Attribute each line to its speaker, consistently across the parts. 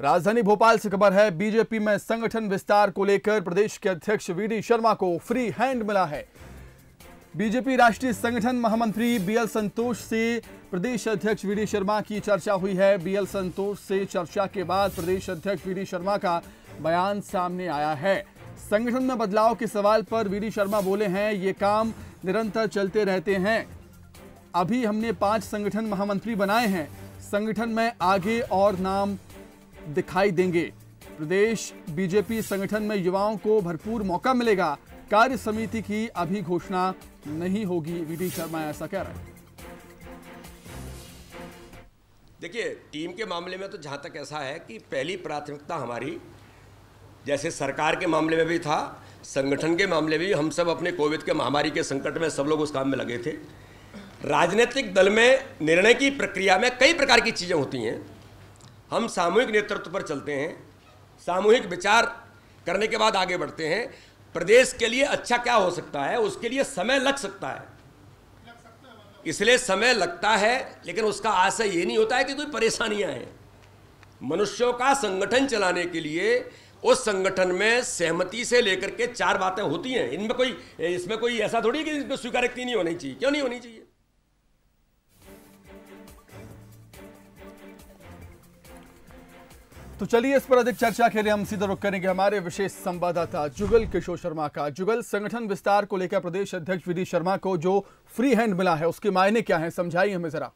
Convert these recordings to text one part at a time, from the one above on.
Speaker 1: राजधानी भोपाल से खबर है बीजेपी में संगठन विस्तार को लेकर प्रदेश के अध्यक्ष डी शर्मा को फ्री हैंड मिला है बीजेपी राष्ट्रीय संगठन महामंत्री बीएल संतोष से प्रदेश अध्यक्ष डी शर्मा की चर्चा हुई है बीएल संतोष से चर्चा के बाद प्रदेश अध्यक्ष डी शर्मा का बयान सामने आया है संगठन में बदलाव के सवाल पर डी शर्मा बोले हैं ये काम निरंतर चलते रहते हैं अभी हमने पांच संगठन महामंत्री बनाए हैं संगठन में आगे और नाम दिखाई देंगे प्रदेश बीजेपी संगठन में युवाओं को भरपूर मौका मिलेगा कार्य समिति की अभी घोषणा नहीं होगी वी शर्मा ऐसा कह रहे हैं
Speaker 2: देखिए टीम के मामले में तो जहां तक ऐसा है कि पहली प्राथमिकता हमारी जैसे सरकार के मामले में भी था संगठन के मामले में भी हम सब अपने कोविड के महामारी के संकट में सब लोग उस काम में लगे थे राजनीतिक दल में निर्णय की प्रक्रिया में कई प्रकार की चीज़ें होती हैं हम सामूहिक नेतृत्व पर चलते हैं सामूहिक विचार करने के बाद आगे बढ़ते हैं प्रदेश के लिए अच्छा क्या हो सकता है उसके लिए समय लग सकता है इसलिए समय लगता है लेकिन उसका आशय ये नहीं होता है कि कोई परेशानियां हैं मनुष्यों का संगठन चलाने के लिए उस संगठन में सहमति से लेकर के चार बातें होती हैं इनमें कोई इसमें कोई ऐसा थोड़ी कि इसमें स्वीकार नहीं होनी चाहिए क्यों नहीं होनी चाहिए
Speaker 1: तो चलिए इस पर अधिक चर्चा के लिए हम सीधा रुख करेंगे हमारे विशेष संवाददाता जुगल किशोर शर्मा का जुगल संगठन विस्तार को लेकर प्रदेश अध्यक्ष विधि शर्मा को जो फ्री हैंड मिला है उसके मायने क्या है समझाइए हमें जरा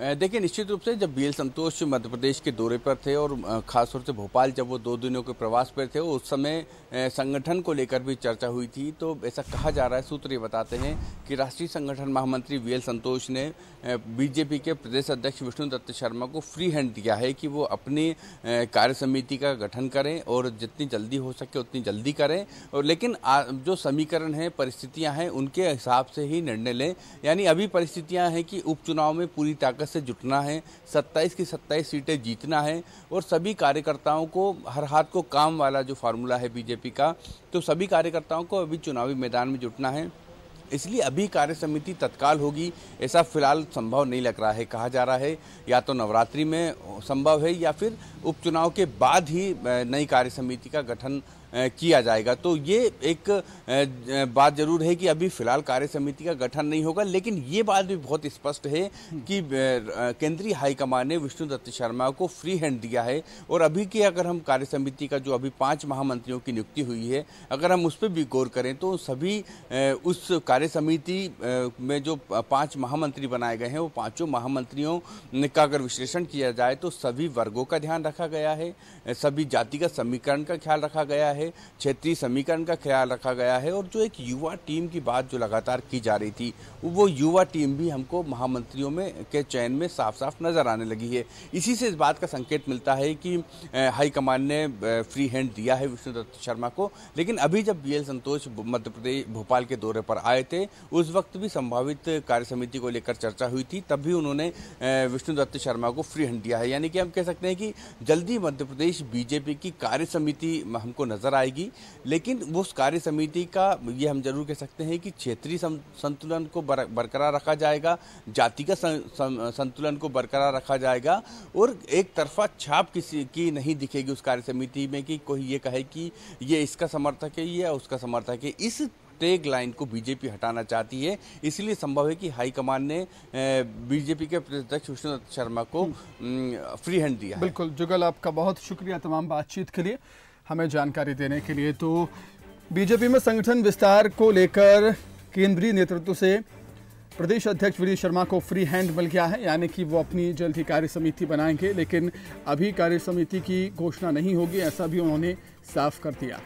Speaker 3: देखिए निश्चित रूप से जब बी एल संतोष मध्य प्रदेश के दौरे पर थे और खासतौर से भोपाल जब वो दो दिनों के प्रवास पर थे उस समय संगठन को लेकर भी चर्चा हुई थी तो ऐसा कहा जा रहा है सूत्र ये बताते हैं कि राष्ट्रीय संगठन महामंत्री वी एल संतोष ने बीजेपी के प्रदेश अध्यक्ष विष्णु दत्त शर्मा को फ्री हैंड दिया है कि वो अपनी कार्य समिति का गठन करें और जितनी जल्दी हो सके उतनी जल्दी करें और लेकिन जो समीकरण है परिस्थितियाँ हैं उनके हिसाब से ही निर्णय लें यानी अभी परिस्थितियाँ हैं कि उपचुनाव में पूरी ताकत कांग्रेस से जुटना है 27 की 27 सीटें जीतना है और सभी कार्यकर्ताओं को हर हाथ को काम वाला जो फार्मूला है बीजेपी का तो सभी कार्यकर्ताओं को अभी चुनावी मैदान में जुटना है इसलिए अभी कार्य समिति तत्काल होगी ऐसा फिलहाल संभव नहीं लग रहा है कहा जा रहा है या तो नवरात्रि में संभव है या फिर उपचुनाव के बाद ही नई कार्य समिति का गठन किया जाएगा तो ये एक बात जरूर है कि अभी फिलहाल कार्य समिति का गठन नहीं होगा लेकिन ये बात भी बहुत स्पष्ट है कि केंद्रीय हाईकमान ने विष्णु दत्त शर्मा को फ्री हैंड दिया है और अभी की अगर हम कार्य समिति का जो अभी पांच महामंत्रियों की नियुक्ति हुई है अगर हम उस पर भी गौर करें तो सभी उस कार्य समिति में जो पाँच महामंत्री बनाए गए हैं वो पाँचों महामंत्रियों का अगर विश्लेषण किया जाए तो सभी वर्गों का ध्यान रखा गया है सभी जातिगत समीकरण का ख्याल रखा गया है है क्षेत्रीय समीकरण का ख्याल रखा गया है और जो एक युवा टीम की बात जो लगातार की जा रही थी वो युवा टीम भी हमको महामंत्रियों में के चयन में साफ साफ नज़र आने लगी है इसी से इस बात का संकेत मिलता है कि हाईकमान ने फ्री हैंड दिया है विष्णु दत्त शर्मा को लेकिन अभी जब बी संतोष मध्य प्रदेश भोपाल के दौरे पर आए थे उस वक्त भी संभावित कार्य समिति को लेकर चर्चा हुई थी तब भी उन्होंने विष्णु दत्त शर्मा को फ्री हैंड दिया है यानी कि हम कह सकते हैं कि जल्दी मध्य प्रदेश बीजेपी की कार्य समिति हमको नजर नज़र आएगी लेकिन वो कार्य समिति का ये हम जरूर कह सकते हैं कि क्षेत्रीय संतुलन को बर, बरकरार रखा जाएगा जातिगत संतुलन को बरकरार रखा जाएगा और एक तरफा छाप किसी की नहीं दिखेगी उस कार्य समिति में कि कोई ये कहे कि ये इसका समर्थक है या उसका समर्थक है इस टेग लाइन को बीजेपी हटाना चाहती है इसलिए संभव है कि हाईकमान ने बीजेपी के प्रत्यक्ष विष्णु शर्मा को हम्म। फ्री हैंड दिया
Speaker 1: बिल्कुल है। जुगल आपका बहुत शुक्रिया तमाम बातचीत के लिए हमें जानकारी देने के लिए तो बीजेपी में संगठन विस्तार को लेकर केंद्रीय नेतृत्व से प्रदेश अध्यक्ष विनय शर्मा को फ्री हैंड मिल गया है यानी कि वो अपनी जल्द ही कार्य समिति बनाएंगे लेकिन अभी कार्य समिति की घोषणा नहीं होगी ऐसा भी उन्होंने साफ कर दिया